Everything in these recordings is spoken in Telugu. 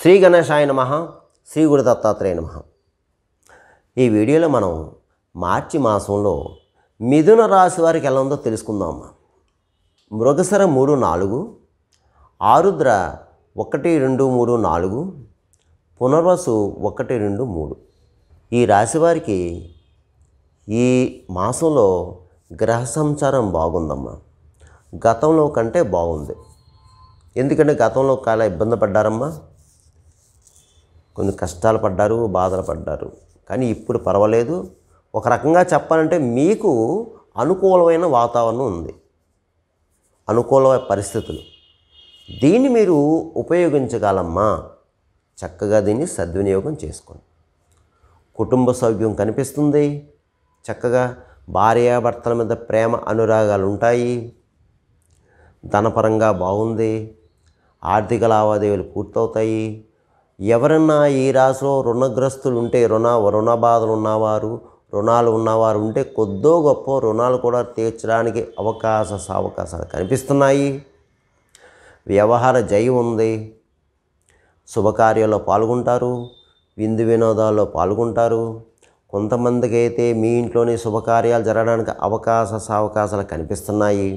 శ్రీ గణేశాయ నమ శ్రీ గురు దత్తాత్రేయ నమ ఈ వీడియోలో మనం మార్చి మాసంలో మిథున రాశి వారికి ఎలా ఉందో తెలుసుకుందాం మృగసర మూడు నాలుగు ఆరుద్ర ఒకటి రెండు మూడు నాలుగు పునర్వసు ఒకటి రెండు మూడు ఈ రాశి వారికి ఈ మాసంలో గ్రహ సంచారం బాగుందమ్మా గతంలో కంటే బాగుంది ఎందుకంటే గతంలో చాలా ఇబ్బంది పడ్డారమ్మా కొన్ని కష్టాలు పడ్డారు బాధలు పడ్డారు కానీ ఇప్పుడు పర్వాలేదు ఒక రకంగా చెప్పాలంటే మీకు అనుకూలమైన వాతావరణం ఉంది అనుకూలమైన పరిస్థితులు దీన్ని మీరు ఉపయోగించగలమ్మా చక్కగా దీన్ని సద్వినియోగం చేసుకోండి కుటుంబ సౌభ్యం కనిపిస్తుంది చక్కగా భార్యాభర్తల మీద ప్రేమ అనురాగాలు ఉంటాయి ధనపరంగా బాగుంది ఆర్థిక లావాదేవీలు పూర్తవుతాయి ఎవరన్నా ఈ రాశిలో రుణగ్రస్తులు ఉంటే రుణ రుణ బాధలు ఉన్నవారు రుణాలు ఉన్నవారు ఉంటే కొద్దో గొప్ప రుణాలు కూడా తీర్చడానికి అవకాశ అవకాశాలు కనిపిస్తున్నాయి వ్యవహార జై ఉంది శుభకార్యాల్లో పాల్గొంటారు విందు వినోదాల్లో పాల్గొంటారు కొంతమందికి అయితే మీ ఇంట్లోని శుభకార్యాలు జరగడానికి అవకాశ సావకాశాలు కనిపిస్తున్నాయి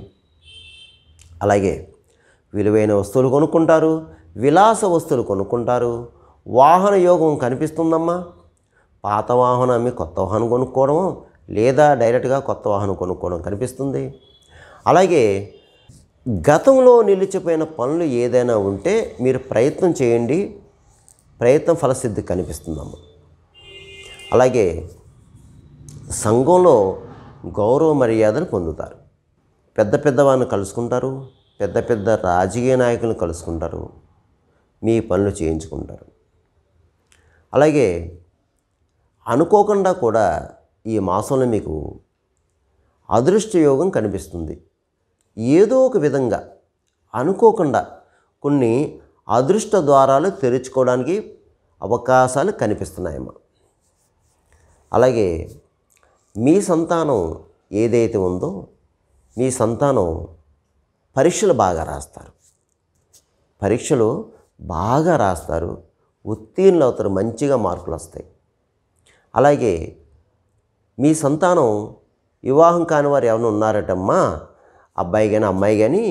అలాగే విలువైన వస్తువులు కొనుక్కుంటారు విలాస వస్తువులు కొనుక్కుంటారు వాహన యోగం కనిపిస్తుందమ్మా పాత వాహనం అమ్మి కొత్త వాహనం కొనుక్కోవడం లేదా డైరెక్ట్గా కొత్త వాహనం కొనుక్కోవడం కనిపిస్తుంది అలాగే గతంలో నిలిచిపోయిన పనులు ఏదైనా ఉంటే మీరు ప్రయత్నం చేయండి ప్రయత్నం ఫలసిద్ధి కనిపిస్తుందమ్మ అలాగే సంఘంలో గౌరవ మర్యాదలు పొందుతారు పెద్ద పెద్ద కలుసుకుంటారు పెద్ద పెద్ద రాజకీయ నాయకులను కలుసుకుంటారు మీ పనులు చేయించుకుంటారు అలాగే అనుకోకుండా కూడా ఈ మాసంలో మీకు అదృష్ట యోగం కనిపిస్తుంది ఏదో ఒక విధంగా అనుకోకుండా కొన్ని అదృష్ట ద్వారాలు తెరుచుకోవడానికి అవకాశాలు కనిపిస్తున్నాయమ్మా అలాగే మీ సంతానం ఏదైతే ఉందో మీ సంతానం పరీక్షలు బాగా రాస్తారు పరీక్షలు బాగా రాస్తారు ఉత్తీర్ణులు అవుతారు మంచిగా మార్కులు వస్తాయి అలాగే మీ సంతానం వివాహం కాని వారు ఎవరైనా ఉన్నారటమ్మా అబ్బాయి కానీ అమ్మాయి కానీ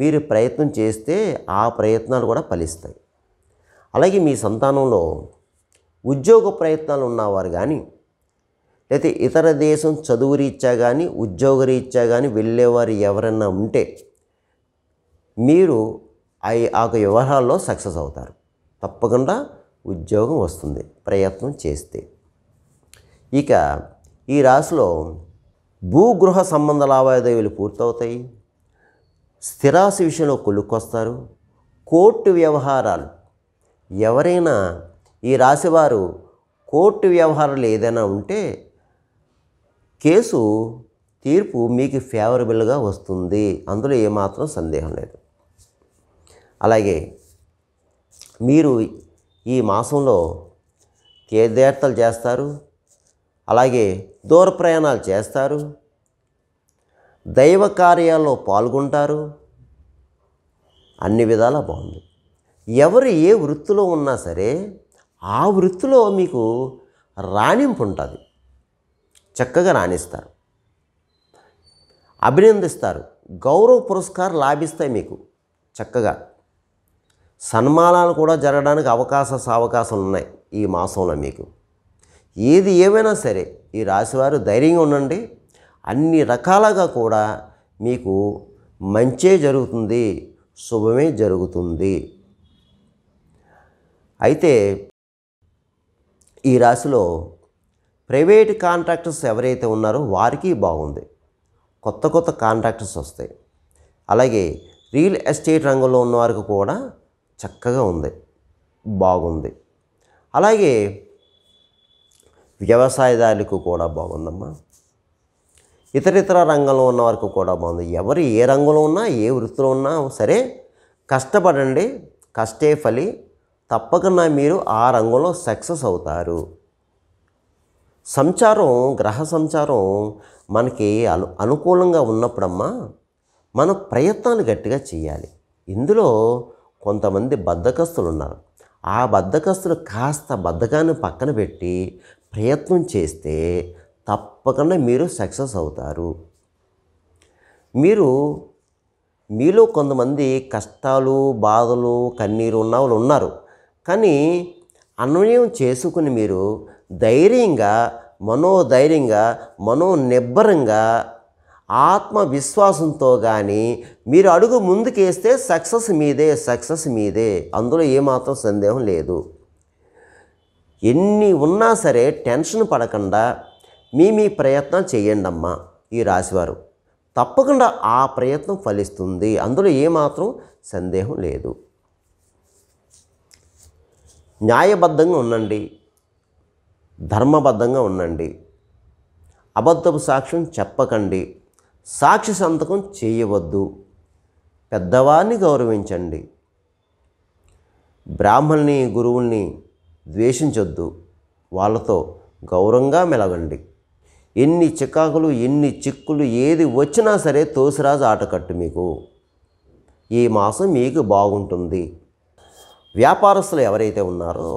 మీరు ప్రయత్నం చేస్తే ఆ ప్రయత్నాలు కూడా ఫలిస్తాయి అలాగే మీ సంతానంలో ఉద్యోగ ప్రయత్నాలు ఉన్నవారు కానీ లేకపోతే ఇతర దేశం చదువు రీత్యా కానీ ఉద్యోగ రీత్యా కానీ వెళ్ళేవారు ఎవరైనా ఉంటే మీరు ఆ వ్యవహారాల్లో సక్సెస్ అవుతారు తప్పకుండా ఉద్యోగం వస్తుంది ప్రయత్నం చేస్తే ఇక ఈ రాశిలో భూగృహ సంబంధ లావాదేవీలు పూర్తవుతాయి స్థిరాశి విషయంలో కొలుక్కొస్తారు కోర్టు వ్యవహారాలు ఎవరైనా ఈ రాశివారు కోర్టు వ్యవహారాలు ఏదైనా ఉంటే కేసు తీర్పు మీకు ఫేవరబుల్గా వస్తుంది అందులో ఏమాత్రం సందేహం లేదు అలాగే మీరు ఈ మాసంలో తీర్థయాత్రలు చేస్తారు అలాగే దూర ప్రయాణాలు చేస్తారు దైవ కార్యాల్లో పాల్గొంటారు అన్ని విధాలా బాగుంది ఎవరు ఏ వృత్తిలో ఉన్నా సరే ఆ వృత్తిలో మీకు రాణింపు ఉంటుంది చక్కగా రాణిస్తారు అభినందిస్తారు గౌరవ పురస్కారం లాభిస్తాయి మీకు చక్కగా సన్మానాలు కూడా జరగడానికి అవకాశ సావకాశాలు ఉన్నాయి ఈ మాసంలో మీకు ఏది ఏమైనా సరే ఈ రాశివారు ధైర్యంగా ఉండండి అన్ని రకాలుగా కూడా మీకు మంచే జరుగుతుంది శుభమే జరుగుతుంది అయితే ఈ రాశిలో ప్రైవేట్ కాంట్రాక్టర్స్ ఎవరైతే ఉన్నారో వారికి బాగుంది కొత్త కొత్త కాంట్రాక్టర్స్ వస్తాయి అలాగే రియల్ ఎస్టేట్ రంగంలో ఉన్నవారికి కూడా చక్కగా ఉంది బాగుంది అలాగే వ్యవసాయదారులకు కూడా బాగుందమ్మా ఇతరితర రంగంలో ఉన్న వారికి కూడా బాగుంది ఎవరు ఏ రంగంలో ఉన్నా ఏ వృత్తిలో ఉన్నా సరే కష్టపడండి కష్టే ఫలి తప్పకుండా మీరు ఆ రంగంలో సక్సెస్ అవుతారు సంచారం గ్రహ సంచారం మనకి అను అనుకూలంగా ఉన్నప్పుడమ్మా మన ప్రయత్నాలు గట్టిగా చేయాలి ఇందులో కొంతమంది బద్ధకస్తులు ఉన్నారు ఆ బద్ధకస్తులు కాస్త బద్ధకాన్ని పక్కన పెట్టి ప్రయత్నం చేస్తే తప్పకుండా మీరు సక్సెస్ అవుతారు మీరు మీలో కొంతమంది కష్టాలు బాధలు కన్నీరు ఉన్న వాళ్ళు ఉన్నారు కానీ అన్వయం చేసుకుని మీరు ధైర్యంగా మనోధైర్యంగా మనోనిబ్బరంగా ఆత్మవిశ్వాసంతో కానీ మీరు అడుగు ముందుకేస్తే సక్సెస్ మీదే సక్సెస్ మీదే అందులో ఏమాత్రం సందేహం లేదు ఎన్ని ఉన్నా సరే టెన్షన్ పడకుండా మీ మీ ప్రయత్నం చేయండి ఈ రాశివారు తప్పకుండా ఆ ప్రయత్నం ఫలిస్తుంది అందులో ఏమాత్రం సందేహం లేదు న్యాయబద్ధంగా ఉండండి ధర్మబద్ధంగా ఉండండి అబద్ధపు సాక్ష్యం చెప్పకండి సాక్షి సంతకం చేయవద్దు పెద్దవారిని గౌరవించండి బ్రాహ్మణ్ణి గురువుల్ని ద్వేషించొద్దు వాళ్ళతో గౌరవంగా మెలగండి ఎన్ని చికాకులు ఎన్ని చిక్కులు ఏది వచ్చినా సరే తోసిరాజు ఆటకట్టు మీకు ఈ మాసం మీకు బాగుంటుంది వ్యాపారస్తులు ఎవరైతే ఉన్నారో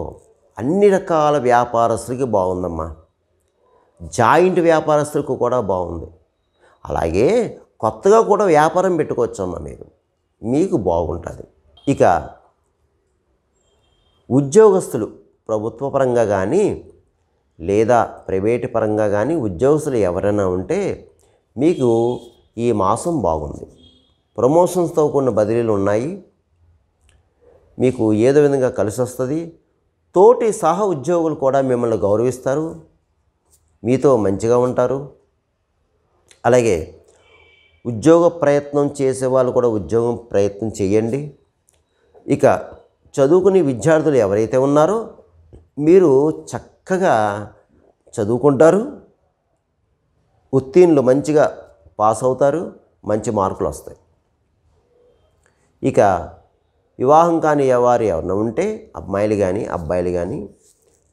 అన్ని రకాల వ్యాపారస్తులకి బాగుందమ్మా జాయింట్ వ్యాపారస్తులకు కూడా బాగుంది అలాగే కొత్తగా కూడా వ్యాపారం పెట్టుకోవచ్చమ్మా మీరు మీకు బాగుంటుంది ఇక ఉద్యోగస్తులు ప్రభుత్వ పరంగా కానీ లేదా ప్రైవేటు పరంగా కానీ ఉద్యోగస్తులు ఎవరైనా ఉంటే మీకు ఈ మాసం బాగుంది ప్రమోషన్స్తో కొన్ని బదిలీలు ఉన్నాయి మీకు ఏదో విధంగా కలిసి వస్తుంది తోటి సహ ఉద్యోగులు కూడా మిమ్మల్ని గౌరవిస్తారు మీతో మంచిగా ఉంటారు అలాగే ఉద్యోగ ప్రయత్నం చేసే వాళ్ళు కూడా ఉద్యోగం ప్రయత్నం చేయండి ఇక చదువుకునే విద్యార్థులు ఎవరైతే ఉన్నారో మీరు చక్కగా చదువుకుంటారు ఉత్తీర్ణులు మంచిగా పాస్ అవుతారు మంచి మార్కులు వస్తాయి ఇక వివాహం కాని వారు ఎవరైనా ఉంటే అమ్మాయిలు కానీ అబ్బాయిలు కానీ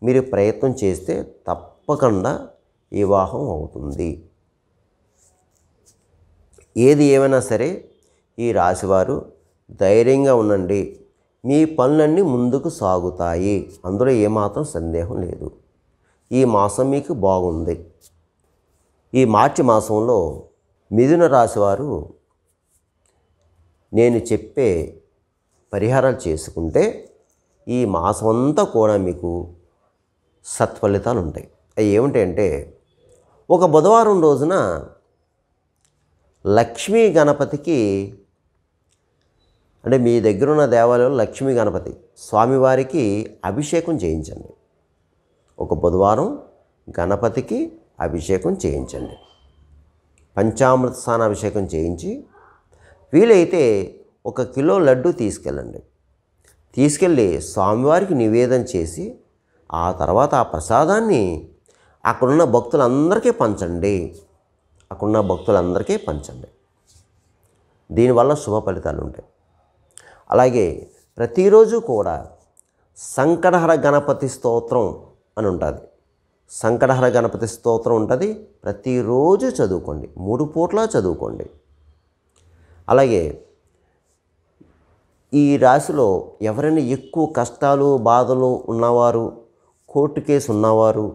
మీరు ప్రయత్నం చేస్తే తప్పకుండా వివాహం అవుతుంది ఏది ఏమైనా సరే ఈ రాశివారు ధైర్యంగా ఉండండి మీ పనులన్నీ ముందుకు సాగుతాయి అందులో ఏమాత్రం సందేహం లేదు ఈ మాసం మీకు బాగుంది ఈ మార్చి మాసంలో మిథున రాశివారు నేను చెప్పే పరిహారాలు చేసుకుంటే ఈ మాసం అంతా కూడా మీకు సత్ఫలితాలు ఉంటాయి అవి ఏమిటంటే ఒక బుధవారం రోజున లక్ష్మీ గణపతికి అంటే మీ దగ్గర ఉన్న దేవాలయంలో లక్ష్మీ గణపతి స్వామివారికి అభిషేకం చేయించండి ఒక బుధవారం గణపతికి అభిషేకం చేయించండి పంచామృత స్నాన అభిషేకం చేయించి వీలైతే ఒక కిలో లడ్డు తీసుకెళ్ళండి తీసుకెళ్ళి స్వామివారికి నివేదన చేసి ఆ తర్వాత ఆ ప్రసాదాన్ని అక్కడున్న భక్తులందరికీ పంచండి అక్కడున్న భక్తులందరికీ పంచండి దీనివల్ల శుభ ఫలితాలు ఉంటాయి అలాగే ప్రతిరోజు కూడా సంకటహర గణపతి స్తోత్రం అని ఉంటుంది సంకటహర గణపతి స్తోత్రం ఉంటుంది ప్రతిరోజు చదువుకోండి మూడు పూట్ల చదువుకోండి అలాగే ఈ రాశిలో ఎవరైనా ఎక్కువ కష్టాలు బాధలు ఉన్నవారు కోర్టు కేసు ఉన్నవారు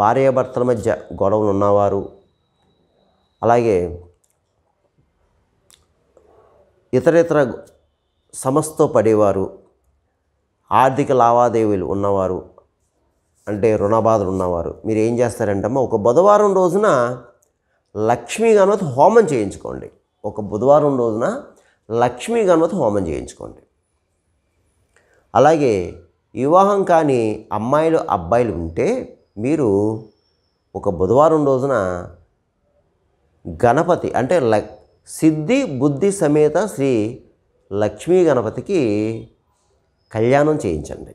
భార్యాభర్తల మధ్య గొడవలు ఉన్నవారు అలాగే ఇతరేతర సమస్తో పడేవారు ఆర్థిక లావాదేవీలు ఉన్నవారు అంటే రుణబాధలు ఉన్నవారు మీరు ఏం చేస్తారంటమ్మా ఒక బుధవారం రోజున లక్ష్మీ గణపతి హోమం చేయించుకోండి ఒక బుధవారం రోజున లక్ష్మీ గణపతి హోమం చేయించుకోండి అలాగే వివాహం కానీ అమ్మాయిలు అబ్బాయిలు ఉంటే మీరు ఒక బుధవారం రోజున గణపతి అంటే ల సిద్ధి బుద్ధి సమేత శ్రీ లక్ష్మీ గణపతికి కళ్యాణం చేయించండి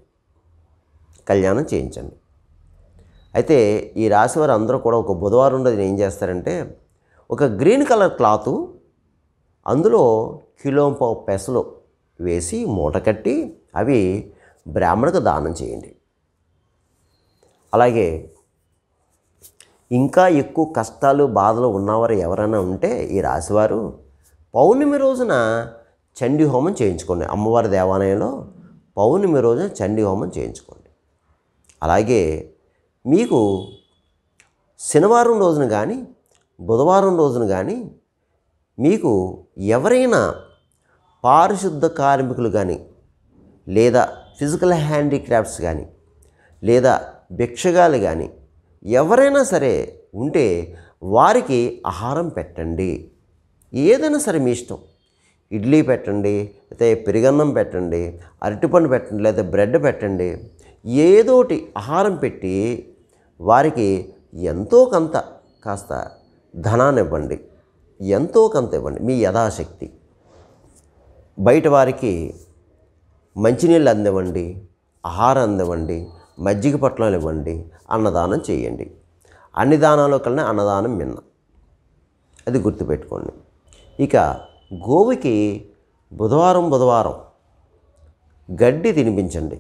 కళ్యాణం చేయించండి అయితే ఈ రాశి వారు అందరూ కూడా ఒక బుధవారం ఉండేది ఏం చేస్తారంటే ఒక గ్రీన్ కలర్ క్లాతు అందులో కిలోంపావు పెసలు వేసి మూట కట్టి అవి బ్రాహ్మణకు దానం చేయండి అలాగే ఇంకా ఎక్కువ కష్టాలు బాధలు ఉన్నవారు ఎవరైనా ఉంటే ఈ రాశివారు పౌర్ణమి రోజున చండీ హోమం చేయించుకోండి అమ్మవారి దేవాలయంలో పౌర్ణమి రోజున చండీ హోమం చేయించుకోండి అలాగే మీకు శనివారం రోజున కానీ బుధవారం రోజున కానీ మీకు ఎవరైనా పారిశుద్ధ కార్మికులు కానీ లేదా ఫిజికల్ హ్యాండిక్రాఫ్ట్స్ కానీ లేదా భిక్షగాలు కానీ ఎవరైనా సరే ఉంటే వారికి ఆహారం పెట్టండి ఏదైనా సరే మీ ఇష్టం ఇడ్లీ పెట్టండి లేకపోతే పెరిగన్నం పెట్టండి అరటిపండు పెట్టండి లేదా బ్రెడ్ పెట్టండి ఏదోటి ఆహారం పెట్టి వారికి ఎంతో కొంత కాస్త ధనాన్ని ఇవ్వండి ఎంతో కొంత ఇవ్వండి మీ యథాశక్తి బయట వారికి మంచినీళ్ళు అందివ్వండి ఆహారం అందివ్వండి మజ్జిగ పొట్లాలు ఇవ్వండి అన్నదానం చేయండి అన్ని దానాల కన్నా అన్నదానం మిన్న అది గుర్తుపెట్టుకోండి ఇక గోవుకి బుధవారం బుధవారం గడ్డి తినిపించండి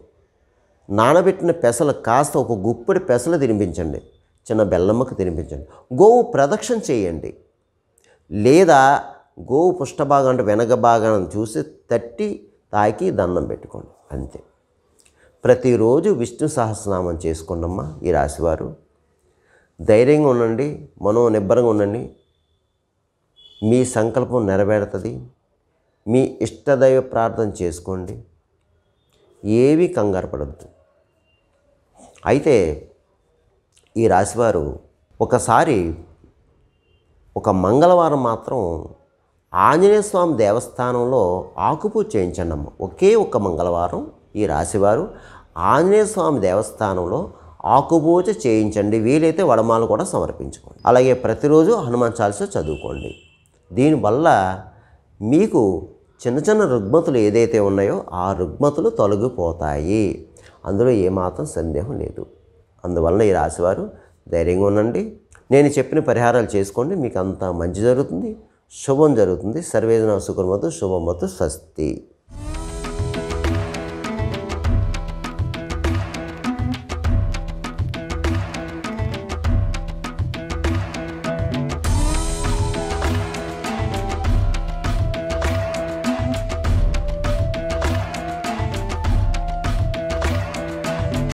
నానబెట్టిన పెసలు కాస్త ఒక గుప్పడి పెసలు తినిపించండి చిన్న బెల్లమ్మకు తినిపించండి గోవు ప్రదక్షిణ చేయండి లేదా గోవు పుష్ఠభాగం అంటే వెనక భాగాన్ని చూసి తట్టి తాకి దండం పెట్టుకోండి అంతే ప్రతిరోజు విష్ణు సహస్రనామం చేసుకోండమ్మా ఈ రాశివారు ధైర్యంగా ఉండండి మనో నిబ్బరంగా ఉండండి మీ సంకల్పం నెరవేరుతుంది మీ ఇష్టదైవ ప్రార్థన చేసుకోండి ఏవి కంగారు పడద్దు అయితే ఈ రాశివారు ఒకసారి ఒక మంగళవారం మాత్రం ఆంజనేయ స్వామి దేవస్థానంలో ఆకుపూజ చేయించండి అమ్మ ఒకే ఒక మంగళవారం ఈ రాశివారు ఆంజనేయ స్వామి దేవస్థానంలో ఆకుపూజ చేయించండి వీలైతే వడమాలు కూడా సమర్పించుకోండి అలాగే ప్రతిరోజు హనుమాన్ చాలీసా చదువుకోండి దీనివల్ల మీకు చిన్న చిన్న రుగ్మతులు ఏదైతే ఉన్నాయో ఆ రుగ్మతులు తొలగిపోతాయి అందులో ఏమాత్రం సందేహం లేదు అందువలన ఈ రాశివారు ధైర్యంగా ఉండండి నేను చెప్పిన పరిహారాలు చేసుకోండి మీకు అంతా మంచి జరుగుతుంది శుభం జరుగుతుంది సర్వేజన సుఖమతు శుభమతు స్వస్తి